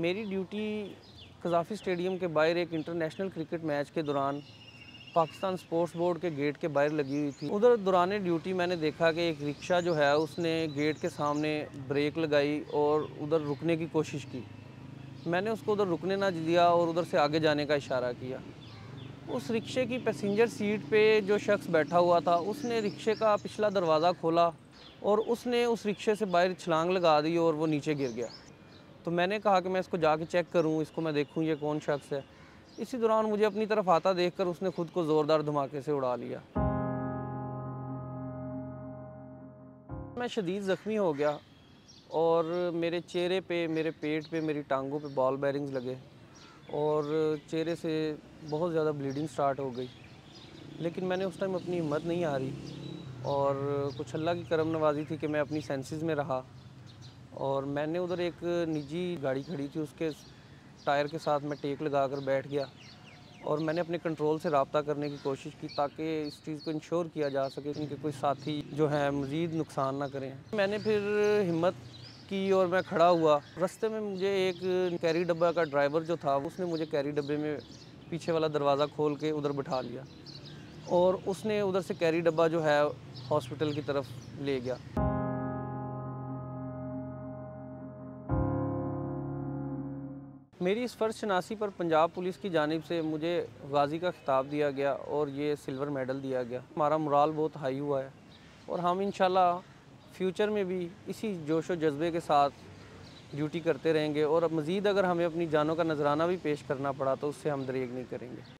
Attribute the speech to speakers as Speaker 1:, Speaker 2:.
Speaker 1: मेरी duty Gaddafi stadium के बाहर एक इंटरनेशनल क्रिकेट मैच के दौरान पाकिस्तान स्पोर्ट्स बोर्ड के गेट के बाहर लगी हुई थी उधर दौरान ड्यूटी मैंने देखा कि एक रिक्शा जो है उसने गेट के सामने ब्रेक लगाई और उधर रुकने की कोशिश की मैंने उसको उधर रुकने ना दिया और उधर से आगे जाने का इशारा किया उस रिक्शे की पैसेंजर सीट पे जो शख्स बैठा हुआ था उसने रिक्शे का पिछला दरवाज़ा खोला और उसने उस रिक्शे से बाहर छलांग लगा दी और वो नीचे गिर गया तो मैंने कहा कि मैं इसको जाके चेक करूँ इसको मैं देखूँ ये कौन शख्स है इसी दौरान मुझे अपनी तरफ आता देख उसने खुद को ज़ोरदार धमाके से उड़ा लिया मैं शदीद ज़ख्मी हो गया और मेरे चेहरे पे मेरे पेट पे मेरी टांगों पे बॉल बैरिंग्स लगे और चेहरे से बहुत ज़्यादा ब्लीडिंग स्टार्ट हो गई लेकिन मैंने उस टाइम अपनी हिम्मत नहीं हारी और कुछ अल्लाह की करम नवाजी थी कि मैं अपनी सेंसेस में रहा और मैंने उधर एक निजी गाड़ी खड़ी थी उसके टायर के साथ मैं टेक लगा कर बैठ गया और मैंने अपने कंट्रोल से रबता करने की कोशिश की ताकि इस चीज़ को इंश्योर किया जा सके क्योंकि कोई साथी जो है मज़ीद नुकसान ना करें मैंने फिर हिम्मत की और मैं खड़ा हुआ रस्ते में मुझे एक कैरी डब्बा का ड्राइवर जो था उसने मुझे कैरी डब्बे में पीछे वाला दरवाज़ा खोल के उधर बिठा लिया और उसने उधर से कैरी डब्बा जो है हॉस्पिटल की तरफ ले गया मेरी इस फर्शनासी पर पंजाब पुलिस की जानब से मुझे गाजी का खिताब दिया गया और ये सिल्वर मेडल दिया गया हमारा मुराल बहुत हाई हुआ है और हम इन फ्यूचर में भी इसी जोश व जज्बे के साथ ड्यूटी करते रहेंगे और अब मज़ीद अगर हमें अपनी जानों का नजराना भी पेश करना पड़ा तो उससे हम दरेग नहीं करेंगे